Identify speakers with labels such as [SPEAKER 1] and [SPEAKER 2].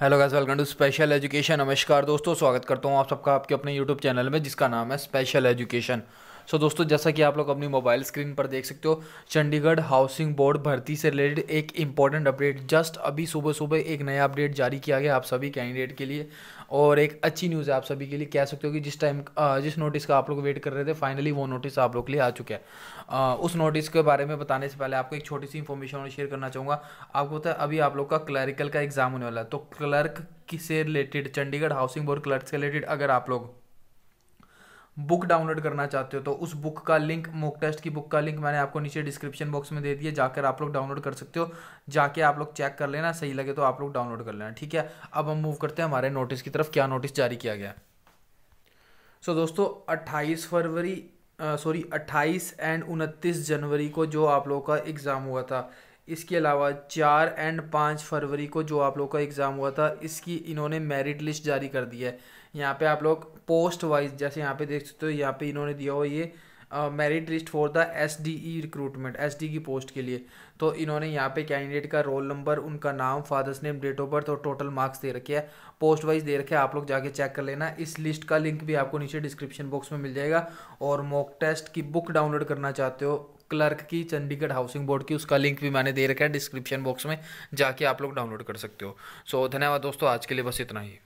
[SPEAKER 1] hello guys welcome to special education नमस्कार दोस्तों स्वागत करता हूँ आप सबका आपके अपने यूट्यूब चैनल में जिसका नाम है स्पेशल एजुकेशन सो so, दोस्तों जैसा कि आप लोग अपनी मोबाइल स्क्रीन पर देख सकते हो चंडीगढ़ हाउसिंग बोर्ड भर्ती से रिलेटेड एक इंपॉर्टेंट अपडेट जस्ट अभी सुबह सुबह एक नया अपडेट जारी किया गया आप सभी कैंडिडेट के लिए और एक अच्छी न्यूज़ है आप सभी के लिए कह सकते हो कि जिस टाइम जिस नोटिस का आप लोग वेट कर रहे थे फाइनली वो नोटिस आप लोग के लिए आ चुका है उस नोटिस के बारे में बताने से पहले आपको एक छोटी सी इन्फॉर्मेशन और शेयर करना चाहूँगा आपको पता है अभी आप लोग का क्लरिकल का एग्जाम होने वाला है तो क्लर्क से related Chandigarh housing board clerk से रिलेटेड अगर आप लोग बुक डाउनलोड करना चाहते हो तो उस बुक का लिंक मोक टेस्ट की बुक का लिंक मैंने आपको नीचे डिस्क्रिप्शन बॉक्स में दे दिया जाकर आप लोग डाउनलोड कर सकते हो जाके आप लोग चेक कर लेना सही लगे तो आप लोग डाउनलोड कर लेना ठीक है अब हम मूव करते हैं हमारे नोटिस की तरफ क्या नोटिस जारी किया गया सो so, दोस्तों अट्ठाईस फरवरी सॉरी अट्ठाईस एंड उनतीस जनवरी को जो आप लोगों का एग्ज़ाम हुआ था इसके अलावा चार एंड पाँच फरवरी को जो आप लोग का एग्ज़ाम हुआ था इसकी इन्होंने मेरिट लिस्ट जारी कर दी है यहाँ पे आप लोग पोस्ट वाइज जैसे यहाँ पे देख सकते हो यहाँ पे इन्होंने दिया हुआ ये merit list for the S D E recruitment S D की पोस्ट के लिए तो इन्होंने यहाँ पे कैंडिडेट का रोल नंबर उनका नाम father's name date of birth और टोटल मार्क्स दे रखे हैं पोस्ट वाइज दे रखे हैं आप लोग जाके चेक कर लेना इस लिस्ट का लिंक भी आपको नीचे डिस्क्रिप्शन बॉक्स में मिल जाएगा और मॉक टेस्ट की बुक डाउनलोड करना चाहते हो क्लर्क की चंडीगढ़ हाउसिंग बोर्ड की उसका लिंक भी मैंने दे रखा है डिस्क्रिप्शन बॉक्स में जाके आप लोग डाउनलोड कर सकते हो सो so, धन्यवाद दोस्तों आज के लिए बस इतना ही